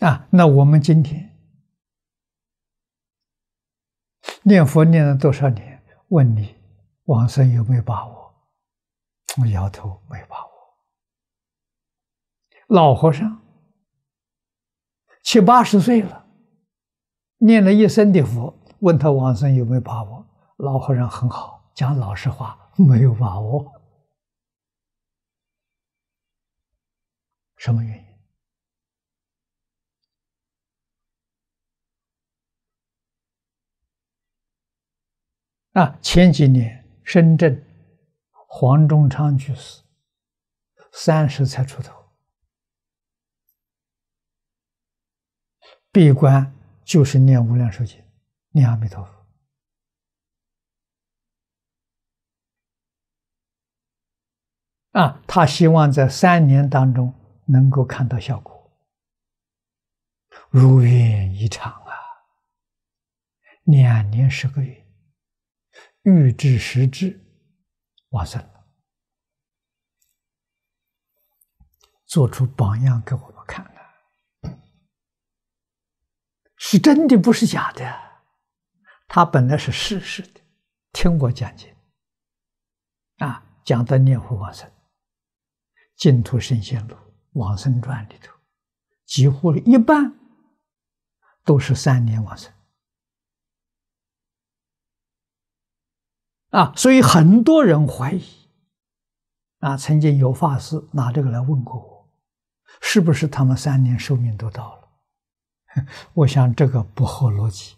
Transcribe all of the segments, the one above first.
啊，那我们今天念佛念了多少年？问你往生有没有把握？我摇头，没把握。老和尚七八十岁了，念了一生的佛，问他往生有没有把握？老和尚很好，讲老实话，没有把握。什么原因？啊！前几年，深圳黄忠昌居士三十才出头，闭关就是念《无量寿经》，念阿弥陀佛。啊，他希望在三年当中能够看到效果，如愿以偿啊！两年十个月。欲知实质，往生，做出榜样给我们看的，是真的，不是假的。他本来是事实的。听我讲解，啊，讲的念佛往生、净土神仙路、往生传里头，几乎一半都是三年往生。啊，所以很多人怀疑。啊，曾经有法师拿这个来问过我，是不是他们三年寿命都到了？我想这个不合逻辑，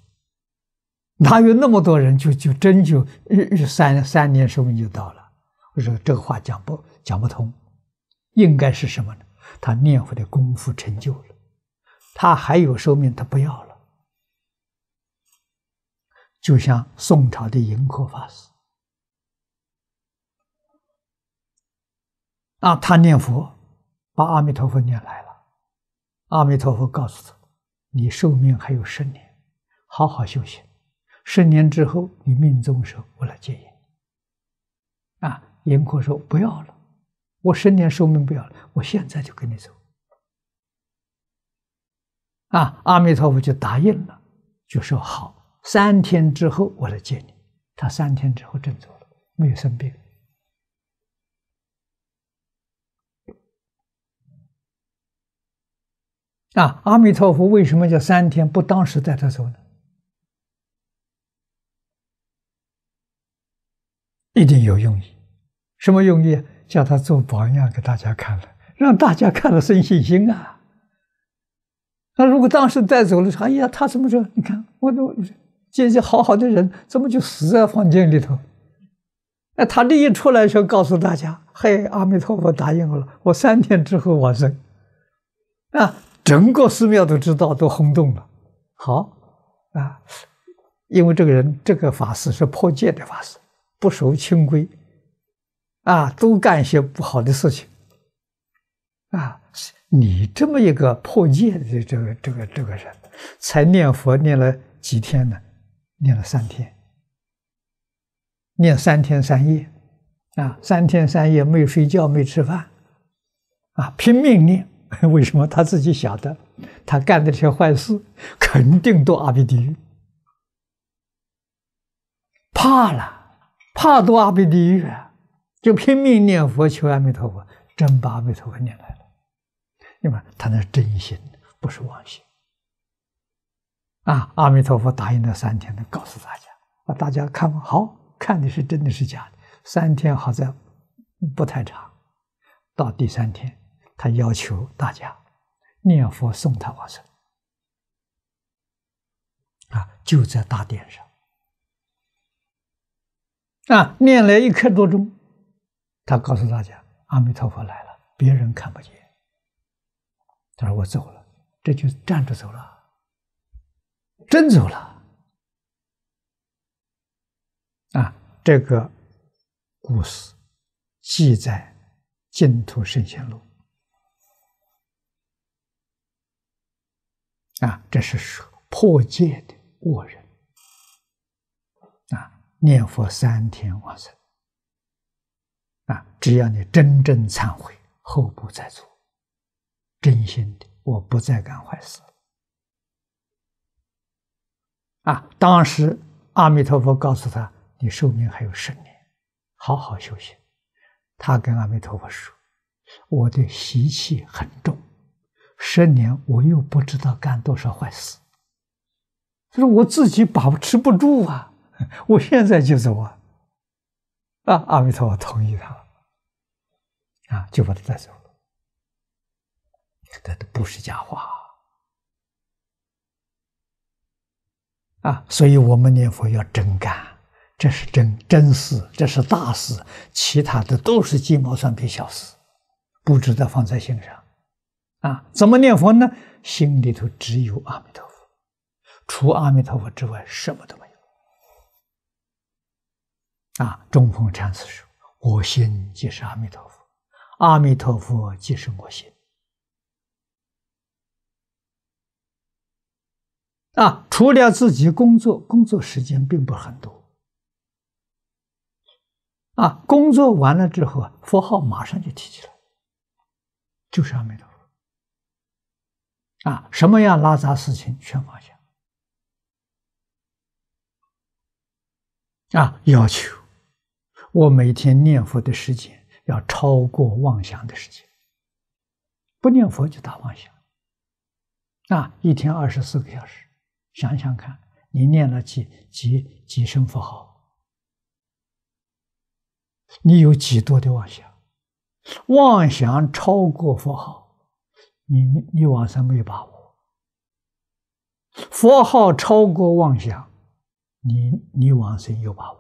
哪有那么多人就就真就日三三年寿命就到了？我说这个话讲不讲不通，应该是什么呢？他念佛的功夫成就了，他还有寿命他不要了，就像宋朝的延阔法师。啊，他念佛，把阿弥陀佛念来了。阿弥陀佛告诉他：“你寿命还有十年，好好休息。十年之后，你命中时候我来接你。”啊，严苛说：“不要了，我十年寿命不要了，我现在就跟你走。”啊，阿弥陀佛就答应了，就说：“好，三天之后我来接你。”他三天之后真走了，没有生病。啊，阿弥陀佛，为什么叫三天不当时带他走呢？一定有用意，什么用意？叫他做榜样给大家看了，让大家看了生信心啊。那如果当时带走了，哎呀，他怎么说？你看，我都这些好好的人，怎么就死在房间里头？哎，他这一出来时候，告诉大家：“嘿，阿弥陀佛答应我了，我三天之后往生。”啊。整个寺庙都知道，都轰动了。好啊，因为这个人，这个法师是破戒的法师，不守清规，啊，都干一些不好的事情。啊，你这么一个破戒的这个这个这个人，才念佛念了几天呢？念了三天，念三天三夜，啊，三天三夜没睡觉，没吃饭，啊，拼命念。为什么他自己晓得，他干的这些坏事，肯定堕阿鼻地狱，怕了，怕堕阿鼻地狱，就拼命念佛求阿弥陀佛，真把阿弥陀佛念来了。因为他那是真心，不是妄心。啊，阿弥陀佛答应了三天能告诉大家，把大家看，好看的是真的是假的？三天好在不太长，到第三天。他要求大家念佛送他往生，啊，就在大殿上，啊，念了一刻多钟，他告诉大家阿弥陀佛来了，别人看不见。他说我走了，这就站着走了，真走了。啊，这个故事记载净土圣贤录。啊，这是破戒的恶人。啊，念佛三天晚上，啊，只要你真正忏悔，后不再做，真心的，我不再干坏事啊，当时阿弥陀佛告诉他：“你寿命还有十年，好好修行。”他跟阿弥陀佛说：“我的习气很重。”十年，我又不知道干多少坏事，就是我自己把持不住啊！我现在就走啊！啊，阿弥陀佛，同意他了，啊，就把他带走了。这都不是假话啊！所以，我们念佛要真干，这是真真事，这是大事，其他的都是鸡毛蒜皮小事，不值得放在心上。啊，怎么念佛呢？心里头只有阿弥陀佛，除阿弥陀佛之外，什么都没有。啊，中风禅师说：“我心即是阿弥陀佛，阿弥陀佛即是我心。”啊，除了自己工作，工作时间并不很多。啊，工作完了之后佛号马上就提起来，就是阿弥陀。啊，什么样拉杂事情全放下。啊！要求我每天念佛的时间要超过妄想的时间，不念佛就打妄想。啊，一天二十四个小时，想想看你念了几几几声佛号，你有几多的妄想？妄想超过佛号。你你往生没有把握，佛号超过妄想，你你往生有把握。